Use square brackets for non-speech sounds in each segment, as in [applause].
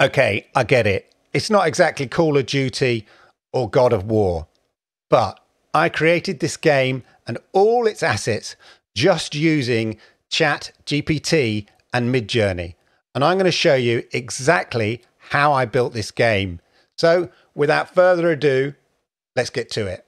Okay, I get it. It's not exactly Call of Duty or God of War, but I created this game and all its assets just using Chat GPT and Midjourney. And I'm going to show you exactly how I built this game. So, without further ado, let's get to it.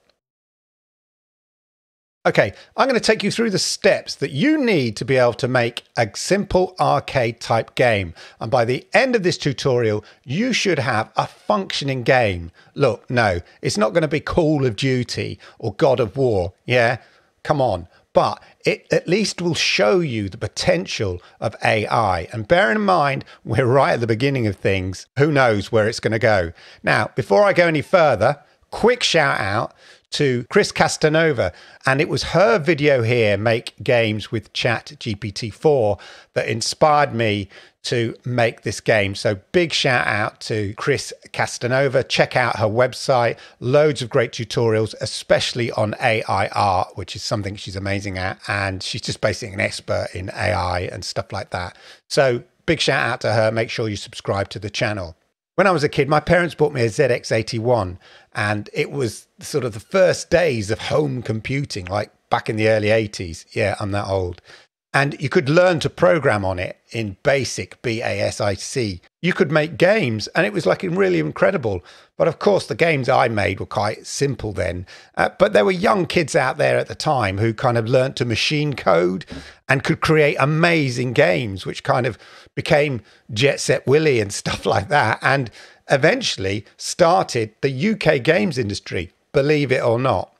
Okay, I'm going to take you through the steps that you need to be able to make a simple arcade type game. And by the end of this tutorial, you should have a functioning game. Look, no, it's not going to be Call of Duty or God of War. Yeah, come on. But it at least will show you the potential of AI. And bear in mind, we're right at the beginning of things. Who knows where it's going to go? Now, before I go any further, quick shout out to Chris Castanova, and it was her video here, Make Games with Chat GPT 4, that inspired me to make this game. So, big shout out to Chris Castanova. Check out her website, loads of great tutorials, especially on AIR, which is something she's amazing at. And she's just basically an expert in AI and stuff like that. So, big shout out to her. Make sure you subscribe to the channel. When I was a kid, my parents bought me a ZX81, and it was sort of the first days of home computing, like back in the early 80s. Yeah, I'm that old. And you could learn to program on it in BASIC, B A S I C you could make games and it was like really incredible but of course the games i made were quite simple then uh, but there were young kids out there at the time who kind of learnt to machine code and could create amazing games which kind of became jet set willy and [laughs] stuff like that and eventually started the uk games industry believe it or not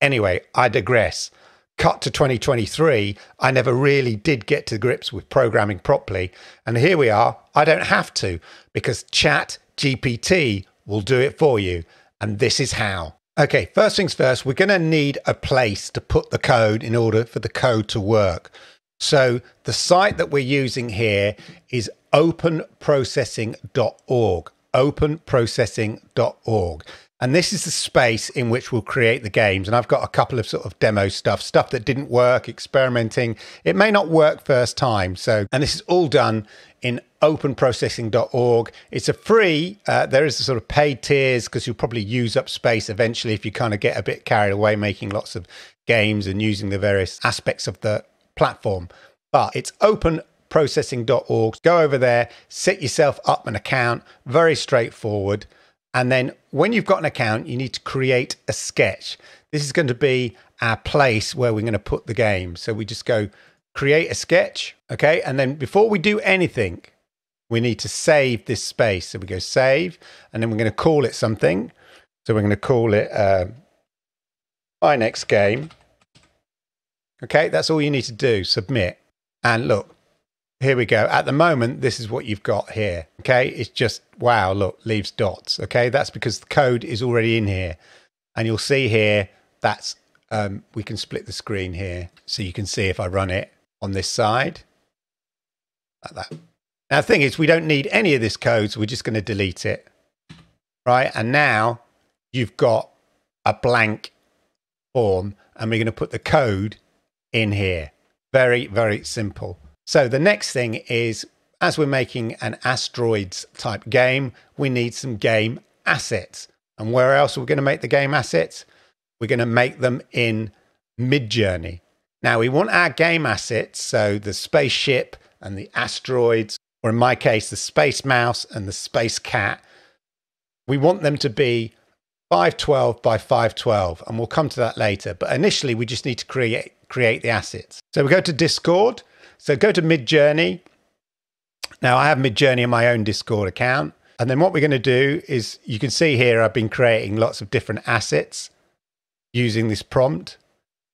anyway i digress cut to 2023, I never really did get to grips with programming properly. And here we are. I don't have to because Chat GPT will do it for you. And this is how. Okay, first things first, we're going to need a place to put the code in order for the code to work. So the site that we're using here is openprocessing.org, openprocessing.org. And this is the space in which we'll create the games. And I've got a couple of sort of demo stuff, stuff that didn't work, experimenting. It may not work first time. So, and this is all done in openprocessing.org. It's a free, uh, there is a sort of paid tiers because you'll probably use up space eventually if you kind of get a bit carried away making lots of games and using the various aspects of the platform. But it's open processing.org. Go over there, set yourself up an account, very straightforward. And then when you've got an account, you need to create a sketch. This is going to be our place where we're going to put the game. So we just go create a sketch, okay? And then before we do anything, we need to save this space. So we go save, and then we're going to call it something. So we're going to call it uh, my next game. Okay, that's all you need to do, submit. And look, here we go. At the moment, this is what you've got here. Okay, it's just, wow, look, leaves dots. Okay, that's because the code is already in here. And you'll see here, that's, um, we can split the screen here. So you can see if I run it on this side, like that. Now, the thing is, we don't need any of this code, so we're just going to delete it. Right, and now you've got a blank form, and we're going to put the code in here. Very, very simple. So the next thing is as we're making an asteroids type game, we need some game assets. And where else are we going to make the game assets? We're going to make them in Midjourney. Now we want our game assets, so the spaceship and the asteroids, or in my case, the space mouse and the space cat. We want them to be 512 by 512, and we'll come to that later. But initially, we just need to create, create the assets. So we go to Discord so go to Midjourney. Now I have Midjourney in my own Discord account. And then what we're going to do is you can see here I've been creating lots of different assets using this prompt.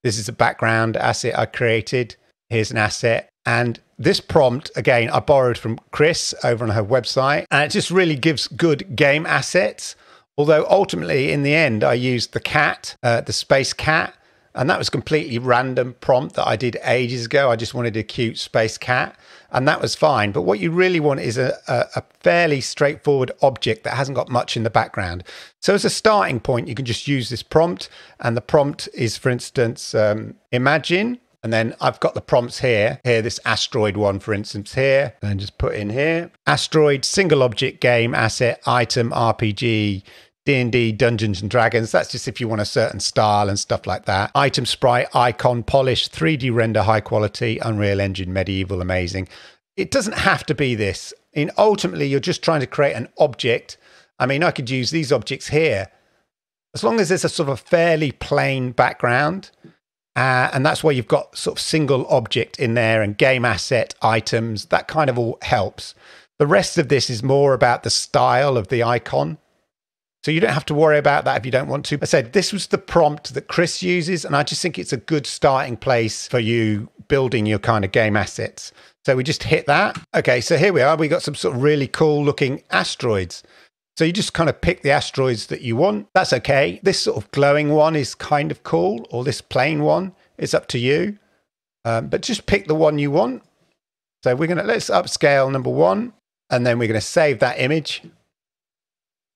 This is a background asset I created. Here's an asset. And this prompt, again, I borrowed from Chris over on her website. And it just really gives good game assets. Although ultimately, in the end, I used the cat, uh, the space cat, and that was completely random prompt that I did ages ago. I just wanted a cute space cat, and that was fine. But what you really want is a, a, a fairly straightforward object that hasn't got much in the background. So as a starting point, you can just use this prompt, and the prompt is, for instance, um, imagine. And then I've got the prompts here. Here, this asteroid one, for instance, here, and just put in here asteroid, single object game, asset, item, RPG, D&D Dungeons and Dragons. That's just if you want a certain style and stuff like that. Item sprite, icon polish, 3D render high quality, Unreal Engine medieval amazing. It doesn't have to be this. In ultimately you're just trying to create an object. I mean, I could use these objects here. As long as there's a sort of fairly plain background, uh, and that's why you've got sort of single object in there and game asset items, that kind of all helps. The rest of this is more about the style of the icon so you don't have to worry about that if you don't want to. I said this was the prompt that Chris uses, and I just think it's a good starting place for you building your kind of game assets. So we just hit that. Okay, so here we are. We got some sort of really cool looking asteroids. So you just kind of pick the asteroids that you want. That's okay. This sort of glowing one is kind of cool, or this plain one. It's up to you. Um, but just pick the one you want. So we're going to, let's upscale number one, and then we're going to save that image.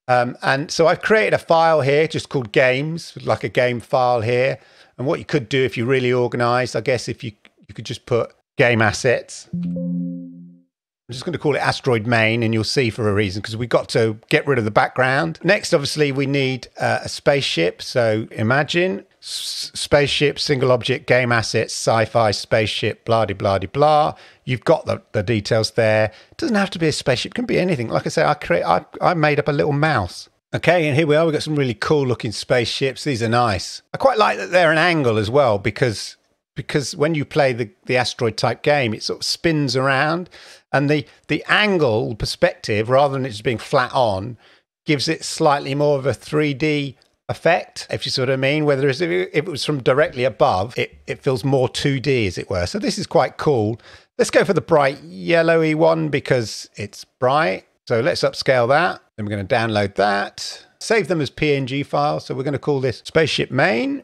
Um, and so I've created a file here just called games, like a game file here. And what you could do if you're really organized, I guess if you, you could just put game assets. I'm just going to call it asteroid main and you'll see for a reason because we got to get rid of the background. Next, obviously, we need uh, a spaceship. So imagine spaceship, single object, game assets, sci fi, spaceship, blah, de, blah, de, blah. You've got the, the details there. It doesn't have to be a spaceship, it can be anything. Like I say, I, create, I, I made up a little mouse. Okay, and here we are. We've got some really cool looking spaceships. These are nice. I quite like that they're an angle as well because because when you play the, the asteroid type game, it sort of spins around and the, the angle perspective, rather than it just being flat on, gives it slightly more of a 3D effect, if you sort of mean. Whether if it was from directly above, it, it feels more 2D, as it were. So this is quite cool. Let's go for the bright yellowy one because it's bright. So let's upscale that. Then we're going to download that, save them as PNG files. So we're going to call this spaceship main.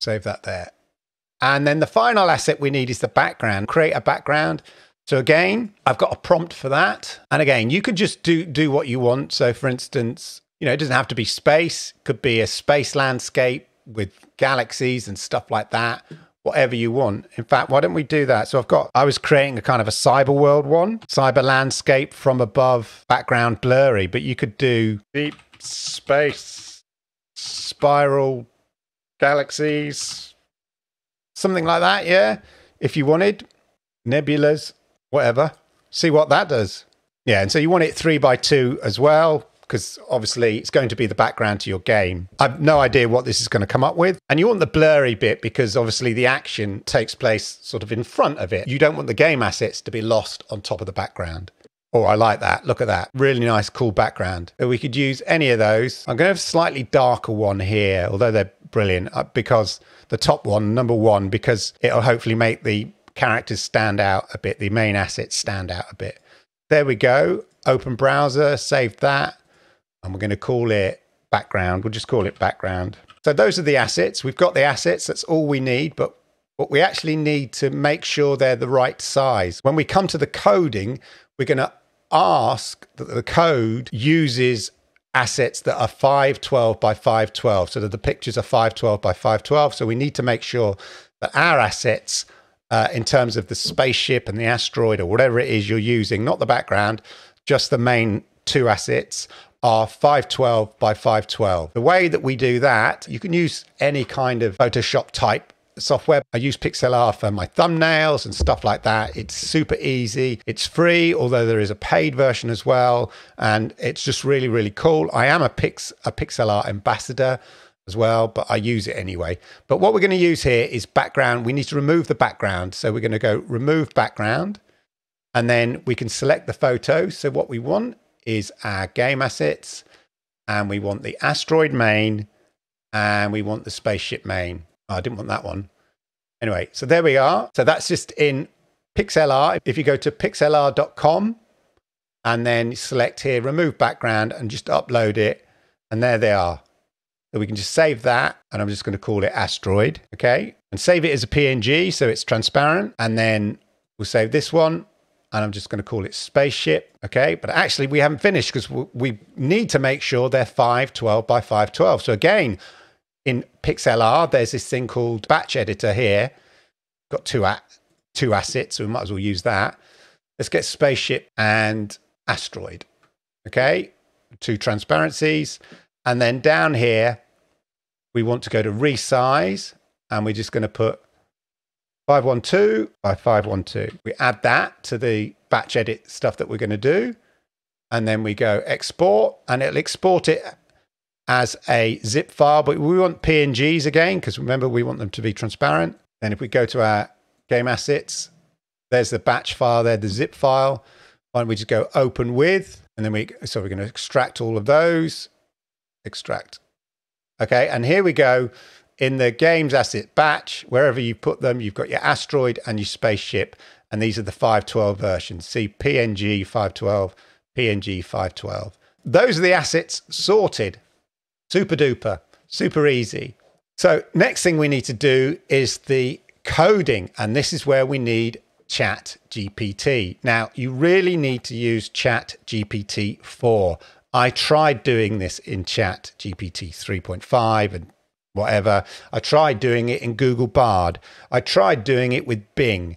Save that there. And then the final asset we need is the background. Create a background. So again, I've got a prompt for that. And again, you can just do, do what you want. So for instance, you know, it doesn't have to be space, it could be a space landscape with galaxies and stuff like that, whatever you want. In fact, why don't we do that? So I've got, I was creating a kind of a cyber world one, cyber landscape from above, background blurry, but you could do deep space, spiral galaxies, something like that, yeah? If you wanted, nebulas, whatever. See what that does. Yeah, and so you want it three by two as well because obviously it's going to be the background to your game. I've no idea what this is going to come up with. And you want the blurry bit because obviously the action takes place sort of in front of it. You don't want the game assets to be lost on top of the background. Oh, I like that. Look at that. Really nice, cool background. We could use any of those. I'm going to have a slightly darker one here, although they're brilliant uh, because the top one, number one, because it'll hopefully make the characters stand out a bit, the main assets stand out a bit. There we go. Open browser, save that and we're going to call it background. We'll just call it background. So those are the assets. We've got the assets. That's all we need, but what we actually need to make sure they're the right size. When we come to the coding, we're going to ask that the code uses assets that are 512 by 512 so that the pictures are 512 by 512 so we need to make sure that our assets uh, in terms of the spaceship and the asteroid or whatever it is you're using not the background just the main two assets are 512 by 512. The way that we do that, you can use any kind of Photoshop type software. I use Pixel R for my thumbnails and stuff like that. It's super easy. It's free, although there is a paid version as well. And it's just really, really cool. I am a, Pix, a Pixel R ambassador as well, but I use it anyway. But what we're going to use here is background. We need to remove the background. So we're going to go remove background and then we can select the photo. So what we want is our game assets. And we want the asteroid main and we want the spaceship main. Oh, I didn't want that one. Anyway, so there we are. So that's just in PixLR. If you go to pixlr.com and then select here, remove background and just upload it. And there they are. So we can just save that and I'm just going to call it asteroid. Okay. And save it as a PNG so it's transparent. And then we'll save this one and I'm just going to call it spaceship. Okay, but actually we haven't finished because we need to make sure they're 512 by 512. So again, in PixLR, there's this thing called batch editor here. Got two at two assets, so we might as well use that. Let's get spaceship and asteroid. Okay, two transparencies. And then down here, we want to go to resize and we're just going to put 512 by 512. We add that to the batch edit stuff that we're going to do. And then we go export and it'll export it as a zip file. But we want PNGs again because remember we want them to be transparent. Then if we go to our game assets, there's the batch file there, the zip file. Why don't we just go open with and then we, so we're going to extract all of those, extract. Okay, and here we go in the game's asset batch, wherever you put them, you've got your asteroid and your spaceship. And these are the 512 versions. See PNG 512, PNG 512. Those are the assets sorted. Super duper, super easy. So, next thing we need to do is the coding. And this is where we need Chat GPT. Now, you really need to use Chat GPT 4. I tried doing this in Chat GPT 3.5 and whatever. I tried doing it in Google Bard. I tried doing it with Bing,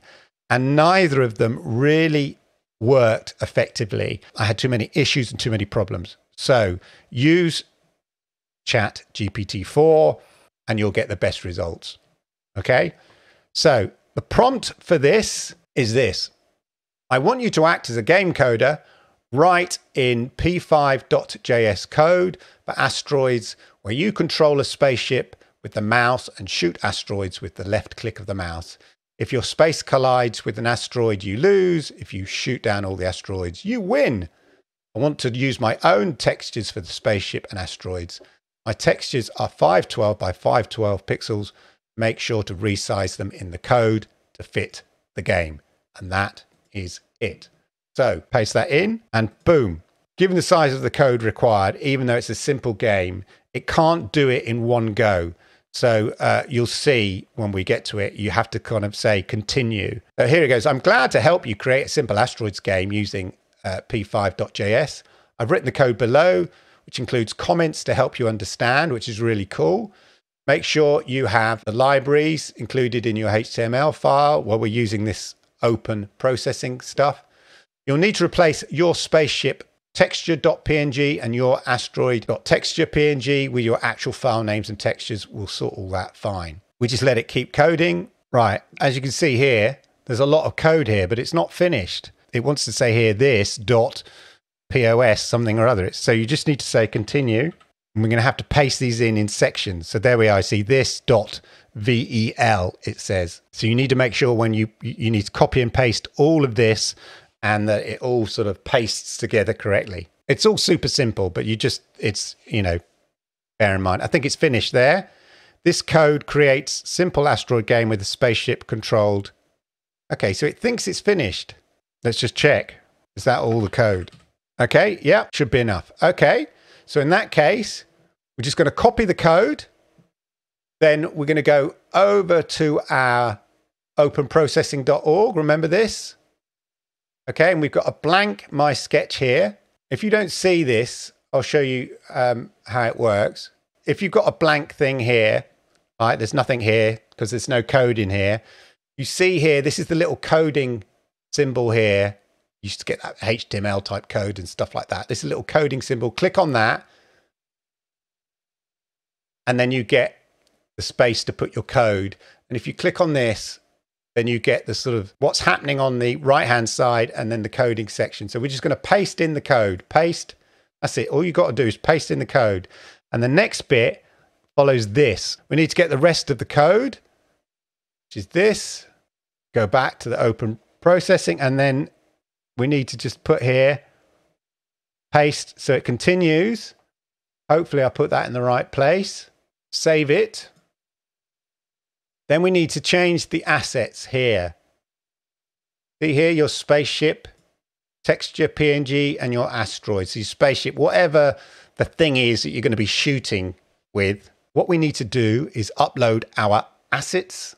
and neither of them really worked effectively. I had too many issues and too many problems. So use Chat GPT 4 and you'll get the best results. Okay. So the prompt for this is this I want you to act as a game coder, write in p5.js code for asteroids where you control a spaceship with the mouse and shoot asteroids with the left click of the mouse. If your space collides with an asteroid, you lose. If you shoot down all the asteroids, you win. I want to use my own textures for the spaceship and asteroids. My textures are 512 by 512 pixels. Make sure to resize them in the code to fit the game. And that is it. So paste that in and boom. Given the size of the code required, even though it's a simple game, it can't do it in one go. So uh, you'll see when we get to it, you have to kind of say continue. Uh, here it goes. I'm glad to help you create a simple asteroids game using uh, p5.js. I've written the code below, which includes comments to help you understand, which is really cool. Make sure you have the libraries included in your HTML file while we're using this open processing stuff. You'll need to replace your spaceship texture.png and your asteroid.texture.png with your actual file names and textures will sort all that fine. We just let it keep coding. Right, as you can see here, there's a lot of code here, but it's not finished. It wants to say here this dot POS something or other. So you just need to say continue. And we're going to have to paste these in in sections. So there we are. I see this dot VEL, it says. So you need to make sure when you, you need to copy and paste all of this and that it all sort of pastes together correctly. It's all super simple, but you just, it's, you know, bear in mind. I think it's finished there. This code creates simple asteroid game with a spaceship controlled. Okay, so it thinks it's finished. Let's just check. Is that all the code? Okay, yeah, should be enough. Okay, so in that case, we're just going to copy the code. Then we're going to go over to our openprocessing.org. Remember this? Okay, and we've got a blank My Sketch here. If you don't see this, I'll show you um, how it works. If you've got a blank thing here, right, there's nothing here because there's no code in here. You see here, this is the little coding symbol here. You used to get that HTML type code and stuff like that. This little coding symbol, click on that. And then you get the space to put your code. And if you click on this, then you get the sort of what's happening on the right hand side and then the coding section. So we're just going to paste in the code, paste. That's it. All you got to do is paste in the code. And the next bit follows this. We need to get the rest of the code, which is this. Go back to the open processing. And then we need to just put here, paste. So it continues. Hopefully I put that in the right place. Save it. Then we need to change the assets here. See here, your spaceship, texture, PNG, and your asteroids, your spaceship, whatever the thing is that you're going to be shooting with. What we need to do is upload our assets.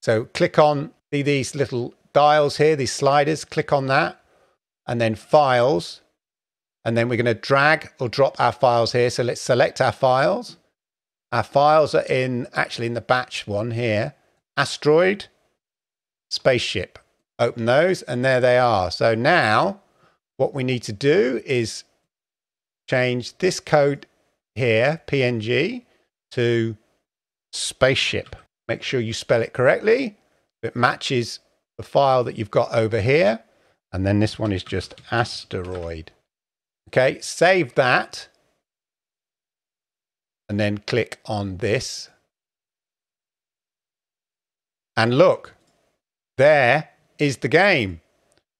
So click on these little dials here, these sliders, click on that, and then files. And then we're going to drag or drop our files here. So let's select our files. Our files are in, actually in the batch one here, asteroid, spaceship. Open those and there they are. So now what we need to do is change this code here, PNG, to spaceship. Make sure you spell it correctly. It matches the file that you've got over here. And then this one is just asteroid. Okay, save that and then click on this. And look, there is the game.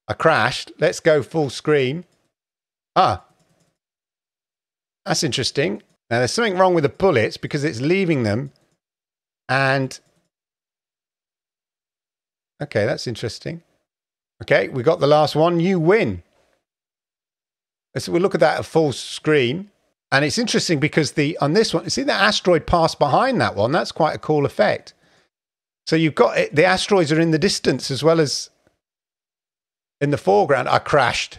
I crashed. Let's go full screen. Ah, that's interesting. Now, there's something wrong with the bullets because it's leaving them. And, okay, that's interesting. Okay, we got the last one. You win. Let's we'll look at that at full screen. And it's interesting because the on this one, see the asteroid pass behind that one. That's quite a cool effect. So you've got it, the asteroids are in the distance as well as in the foreground. I crashed.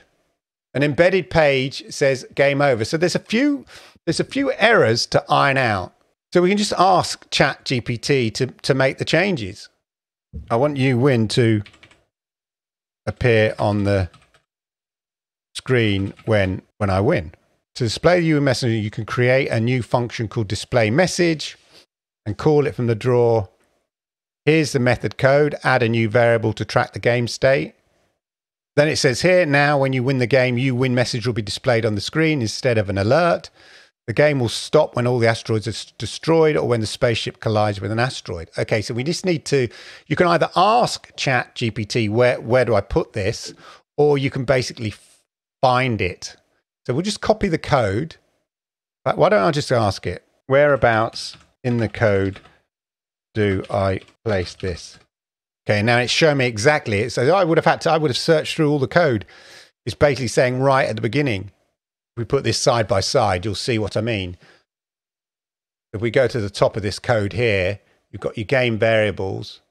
An embedded page says game over. So there's a few there's a few errors to iron out. So we can just ask Chat GPT to to make the changes. I want you, Win, to appear on the screen when when I win. To display the UML Messenger, you can create a new function called display message and call it from the drawer. Here's the method code, add a new variable to track the game state. Then it says here, now when you win the game, you win message will be displayed on the screen instead of an alert. The game will stop when all the asteroids are destroyed or when the spaceship collides with an asteroid. Okay, so we just need to, you can either ask chat GPT, where, where do I put this? Or you can basically find it so we'll just copy the code. Why don't I just ask it? Whereabouts in the code do I place this? Okay, now it's showing me exactly. It says I would have had to, I would have searched through all the code. It's basically saying right at the beginning. If we put this side by side, you'll see what I mean. If we go to the top of this code here, you've got your game variables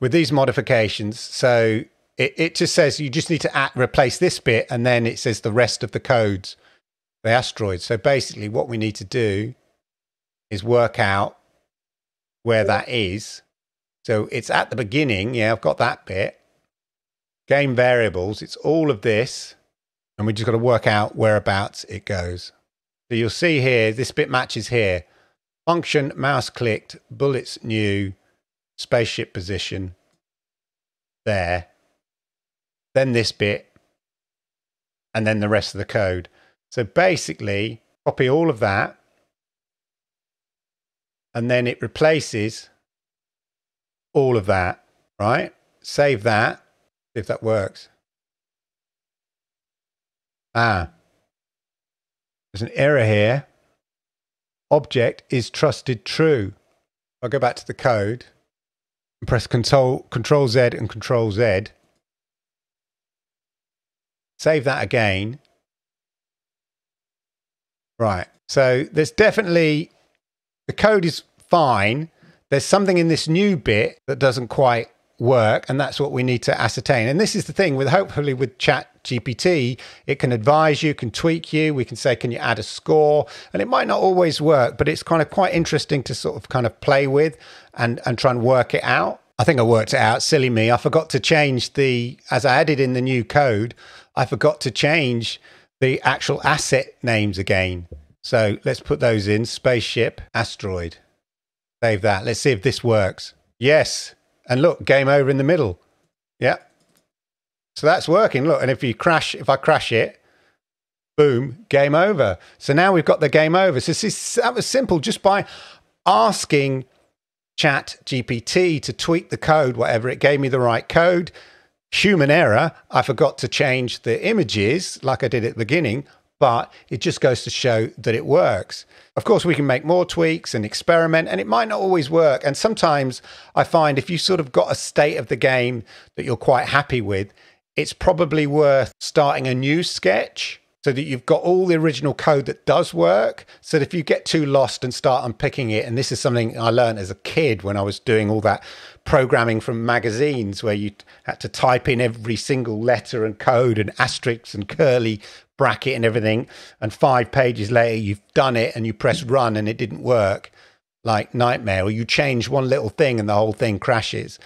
with these modifications. So it, it just says you just need to replace this bit, and then it says the rest of the codes, the asteroids. So basically, what we need to do is work out where that is. So it's at the beginning. Yeah, I've got that bit. Game variables, it's all of this. And we just got to work out whereabouts it goes. So you'll see here, this bit matches here. Function, mouse clicked, bullets new, spaceship position there then this bit, and then the rest of the code. So basically, copy all of that, and then it replaces all of that, right? Save that, if that works. Ah, there's an error here. Object is trusted true. I'll go back to the code and press Control, Control Z and Control Z. Save that again. Right. So there's definitely, the code is fine. There's something in this new bit that doesn't quite work and that's what we need to ascertain and this is the thing with hopefully with chat gpt it can advise you can tweak you we can say can you add a score and it might not always work but it's kind of quite interesting to sort of kind of play with and and try and work it out i think i worked it out silly me i forgot to change the as i added in the new code I forgot to change the actual asset names again. So let's put those in spaceship, asteroid. Save that. Let's see if this works. Yes. And look, game over in the middle. Yeah. So that's working. Look, and if you crash, if I crash it, boom, game over. So now we've got the game over. So this is, that was simple just by asking Chat GPT to tweak the code, whatever. It gave me the right code. Human error, I forgot to change the images like I did at the beginning, but it just goes to show that it works. Of course, we can make more tweaks and experiment, and it might not always work. And sometimes I find if you sort of got a state of the game that you're quite happy with, it's probably worth starting a new sketch so that you've got all the original code that does work. So if you get too lost and start unpicking it, and this is something I learned as a kid when I was doing all that programming from magazines where you had to type in every single letter and code and asterisks and curly bracket and everything. And five pages later, you've done it and you press run and it didn't work like nightmare, or you change one little thing and the whole thing crashes.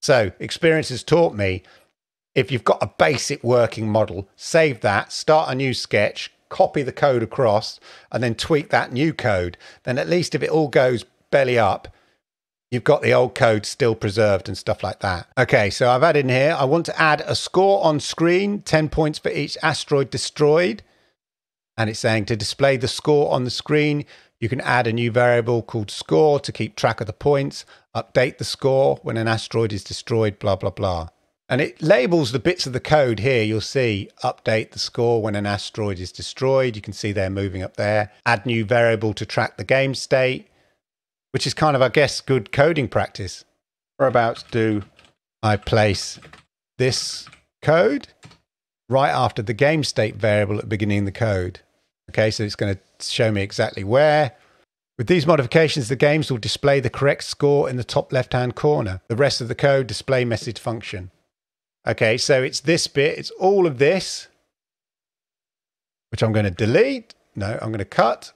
So experience has taught me if you've got a basic working model, save that, start a new sketch, copy the code across, and then tweak that new code. Then at least if it all goes belly up, you've got the old code still preserved and stuff like that. Okay, so I've added in here, I want to add a score on screen, 10 points for each asteroid destroyed. And it's saying to display the score on the screen, you can add a new variable called score to keep track of the points, update the score when an asteroid is destroyed, blah, blah, blah. And it labels the bits of the code here. You'll see update the score when an asteroid is destroyed. You can see they're moving up there. Add new variable to track the game state, which is kind of, I guess, good coding practice. Whereabouts do I place this code right after the game state variable at the beginning of the code? Okay, so it's going to show me exactly where. With these modifications, the games will display the correct score in the top left-hand corner. The rest of the code display message function. Okay, so it's this bit, it's all of this, which I'm going to delete. No, I'm going to cut.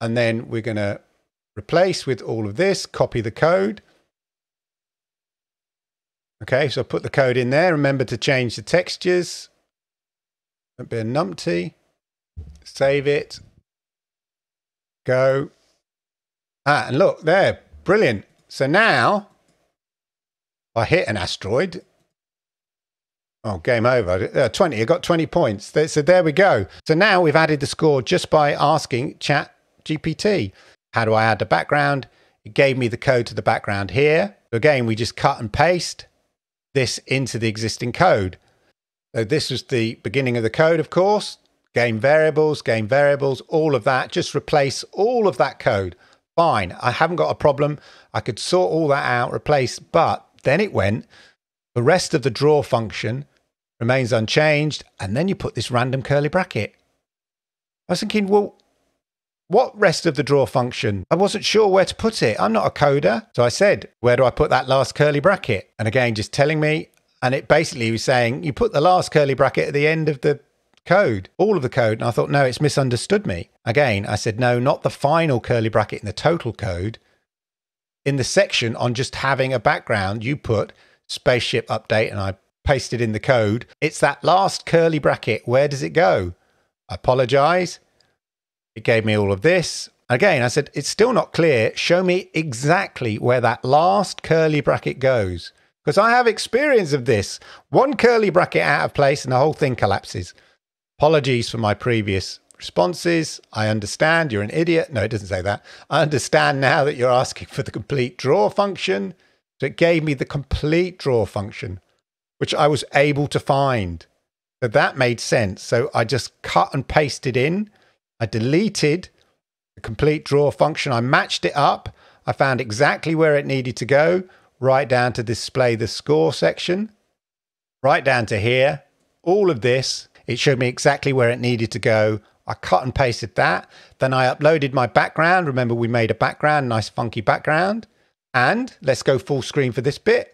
And then we're going to replace with all of this, copy the code. Okay, so I put the code in there. Remember to change the textures. Don't be a numpty. Save it. Go. Ah, and look there. Brilliant. So now I hit an asteroid Oh, game over. Uh, 20. I got 20 points. So there we go. So now we've added the score just by asking Chat GPT, how do I add the background? It gave me the code to the background here. Again, we just cut and paste this into the existing code. So this was the beginning of the code, of course. Game variables, game variables, all of that. Just replace all of that code. Fine. I haven't got a problem. I could sort all that out, replace. But then it went the rest of the draw function remains unchanged, and then you put this random curly bracket. I was thinking, well, what rest of the draw function? I wasn't sure where to put it. I'm not a coder. So I said, where do I put that last curly bracket? And again, just telling me. And it basically was saying, you put the last curly bracket at the end of the code, all of the code. And I thought, no, it's misunderstood me. Again, I said, no, not the final curly bracket in the total code. In the section on just having a background, you put spaceship update. And I pasted in the code. It's that last curly bracket. Where does it go? I apologize. It gave me all of this. Again, I said, it's still not clear. Show me exactly where that last curly bracket goes. Because I have experience of this. One curly bracket out of place and the whole thing collapses. Apologies for my previous responses. I understand you're an idiot. No, it doesn't say that. I understand now that you're asking for the complete draw function. So it gave me the complete draw function which I was able to find. But that made sense. So I just cut and pasted in. I deleted the complete draw function. I matched it up. I found exactly where it needed to go, right down to display the score section, right down to here. All of this, it showed me exactly where it needed to go. I cut and pasted that. Then I uploaded my background. Remember, we made a background, nice funky background. And let's go full screen for this bit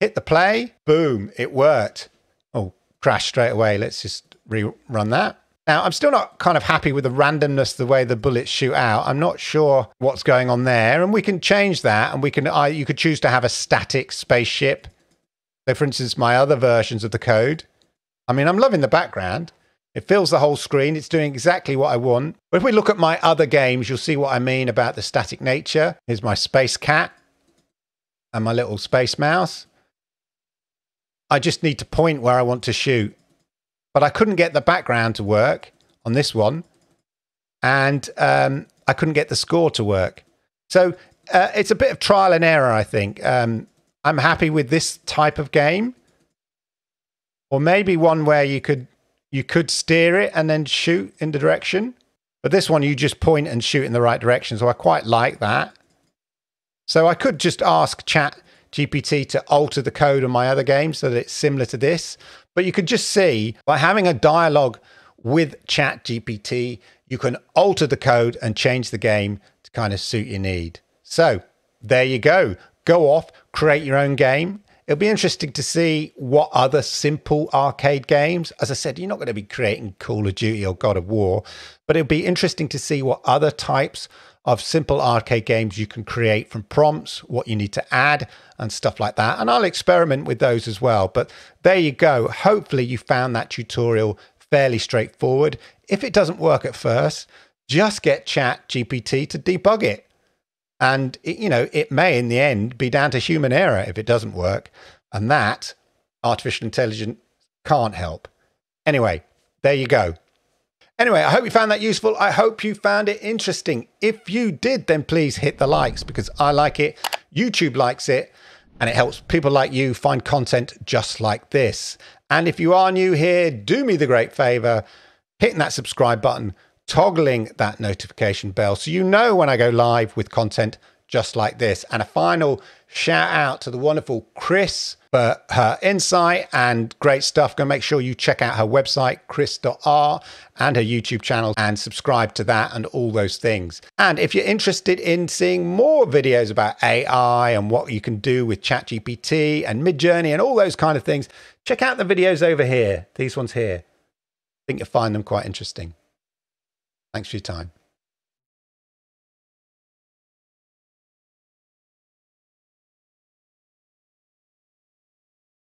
hit the play, boom, it worked. Oh, crash straight away. Let's just rerun that. Now, I'm still not kind of happy with the randomness, the way the bullets shoot out. I'm not sure what's going on there. And we can change that. And we can, I, you could choose to have a static spaceship. So, for instance, my other versions of the code. I mean, I'm loving the background. It fills the whole screen. It's doing exactly what I want. But if we look at my other games, you'll see what I mean about the static nature. Here's my space cat and my little space mouse. I just need to point where I want to shoot. But I couldn't get the background to work on this one. And um, I couldn't get the score to work. So uh, it's a bit of trial and error, I think. Um, I'm happy with this type of game. Or maybe one where you could you could steer it and then shoot in the direction. But this one you just point and shoot in the right direction. So I quite like that. So I could just ask chat GPT to alter the code on my other game so that it's similar to this. But you could just see by having a dialogue with Chat GPT, you can alter the code and change the game to kind of suit your need. So there you go. Go off, create your own game. It'll be interesting to see what other simple arcade games. As I said, you're not going to be creating Call of Duty or God of War, but it'll be interesting to see what other types of simple arcade games you can create from prompts, what you need to add, and stuff like that. And I'll experiment with those as well. But there you go. Hopefully, you found that tutorial fairly straightforward. If it doesn't work at first, just get Chat GPT to debug it. And, it, you know, it may in the end be down to human error if it doesn't work. And that artificial intelligence can't help. Anyway, there you go. Anyway, I hope you found that useful. I hope you found it interesting. If you did, then please hit the likes because I like it, YouTube likes it, and it helps people like you find content just like this. And if you are new here, do me the great favor hitting that subscribe button, toggling that notification bell so you know when I go live with content just like this. And a final shout out to the wonderful Chris but her insight and great stuff. Go make sure you check out her website, chris.r, and her YouTube channel and subscribe to that and all those things. And if you're interested in seeing more videos about AI and what you can do with ChatGPT and Midjourney and all those kind of things, check out the videos over here, these ones here. I think you'll find them quite interesting. Thanks for your time.